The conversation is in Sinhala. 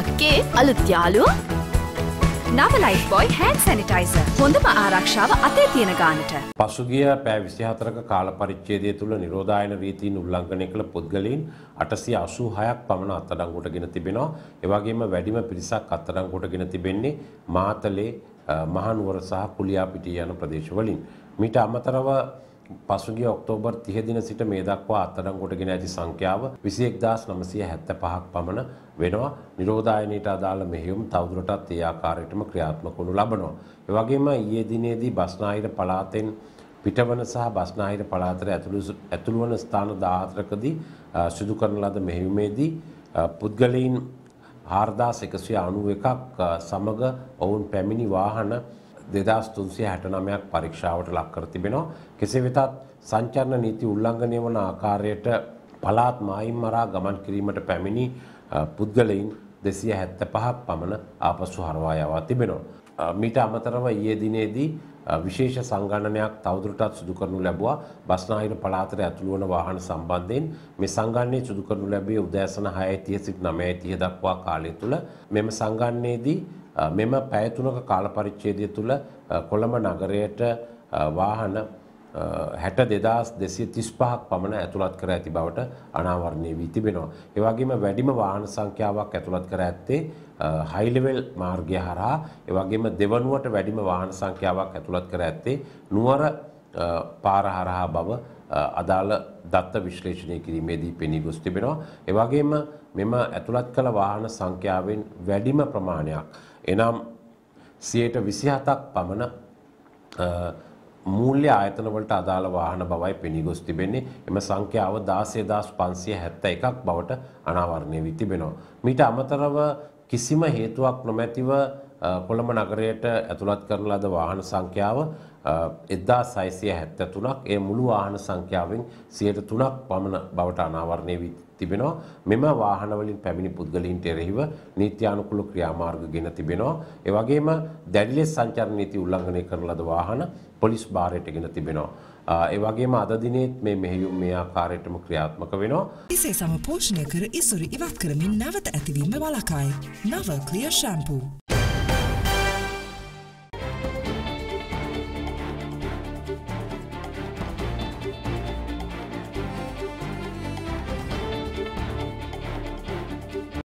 අක්කේ අලුත් යාලුව නව ලයිෆ් බොයි හැන් සැනිටයිස හොඳම ආරක්ෂාව අතේ තියෙන ගානට. පසුගිය පෑ විසිහතරක කාල පරිච්චේදය තුළ නිරෝධායන රීතින් උල්ලංඝනය කළ පුද්ගලයින් අටසි අසූ හයක් පමණ අත්තඩංගොට ගෙන තිබෙනවා එවගේම වැඩිම පිරිසක් අත්තඩංකොට ගෙන තිබෙන්නේ මාතලේ මහනුවර සහ කුලියාපිටිය යන ප්‍රදේශවලින්. මිට අමතරව පසුගිය ඔක්තෝබර් 30 දින සිට මේ දක්වා අත්අඩංගුවටගෙන ඇති සංඛ්‍යාව 21975ක් පමණ වෙනවා. නිරෝධායනයට අදාළ මෙහෙයුම් තවදුරටත් ඒ ආකාරයටම ක්‍රියාත්මක වනු ලබනවා. ඒ වගේම ඊයේ දිනේදී බස්නාහිර පළාතෙන් පිටවන සහ බස්නාහිර පළාතට ඇතුළු වන ස්ථාන 14කදී සිදු කරන ලද මෙහෙයුමේදී පුද්ගලයන් 4191ක් සමග ඔවුන් පැමිණි වාහන දෙදස් තුන්සේ හැටනමයක් පරීක්ෂාවට ලක් කර තිබෙනවා. කෙසේ වෙතත් සංචරණ නීති උල්ලංඝනය වන ආකාරයට පලාත් මායිම් මරා ගමන් කිරීමට පැමිණි පුද්ගලයින් දෙසිය හැත්ත පහක් පමණ ආපසු හරවා යවා තිබෙනවා. මීට අමතරව ඊයේ දිනේදී විශේෂ සංගණනයක් තවදුරටත් සිදු කරනු ලැබුවා බස්නාහිර පළාතට ඇතුළු වන වාහන සම්බන්ධයෙන් මේ සංගණනය සිදු කරනු ලැබේ උදෑසන 6:30 සිට 9:30 දක්වා කාලය තුල මෙම සංගණනයේදී මෙම පැයතුනක කාලපරිච්ඡේදය තුළ කොළඹ නගරයට වාහන හැට දෙදස් දෙසේ තිස්පහක් පමණ ඇතුළත් කර ඇති බවට අනාවරණය වී තිබෙනවා. එවගේම වැඩිම වාහන සංඛ්‍යාවක් ඇතුළත් කර ඇත්තේ හයිලෙවල් මාර්ගය හරහා එවගේම දෙවනුවට වැඩිම වාහන සංඛ්‍යාවක් ඇතුළත් කර ඇත්තේ නුවර පාර හරහා බව අදාළ දත්ත විශ්ලේෂණය කිරීමේදී පෙනී ගොස් තිබෙනවා. එවගේම මෙම ඇතුළත් කළ වාහන සංඛ්‍යාවෙන් වැඩිම ප්‍රමාණයක් එනම් 127ක් පමණ මූල්‍ය ආයතන වලට අදාළ වාහන බවයි පෙනී ගොස් තිබෙන්නේ. එම සංඛ්‍යාව 16571ක් බවට අනාවරණය වී තිබෙනවා. මීට අමතරව කිසිම හේතුවක් නොමැතිව කොළඹ නගරයට ඇතුළත් කරන ලද වාහන සංඛ්‍යාව 1673ක් ඒ මුළු වාහන සංඛ්‍යාවෙන් 103ක් පමණ බවට අනාවරණය වී තිබෙනවා මෙම වාහන වලින් පැමිණි පුද්ගලයින්ට එරෙහිව නීත්‍යානුකූල ක්‍රියාමාර්ග ගෙන තිබෙනවා ඒ වගේම දැඩි ලෙස සංචාර නීති උල්ලංඝනය කරන ලද වාහන පොලිස් භාරයට ගෙන තිබෙනවා ඒ වගේම අද දිනේත් මේ මෙහෙයුම් මේ ආකාරයටම ක්‍රියාත්මක වෙනවා ඉසේ සම පෝෂණය කර ඉසුරු ඉවත් කරමින් නැවත ඇතිවීම වළකායි නව ක්ලියර් ෂැම්පූ